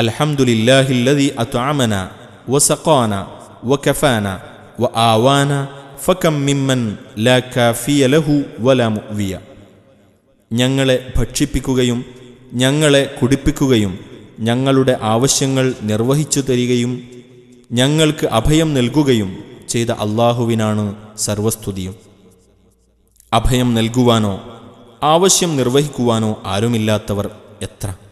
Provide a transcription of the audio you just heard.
അൽഹംദുലില്ലാഹില്ലതി അത്വാമന വസഖാന വകഫാന വ ആവാന ഫകം മിമ്മൻ ലാ കാഫിയ ലഹു വല മുവിയ ഞങ്ങളെ ഭക്ഷിപ്പിക്കുകയും ഞങ്ങളെ കുടിപ്പിക്കുകയും ഞങ്ങളുടെ ആവശ്യങ്ങൾ നിർവഹിച്ചു തരികയും ഞങ്ങൾക്ക് അഭയം നൽകുകയും ചെയ്ത അള്ളാഹുവിനാണ് സർവസ്തുതിയും അഭയം നൽകുവാനോ ആവശ്യം നിർവഹിക്കുവാനോ ആരുമില്ലാത്തവർ എത്ര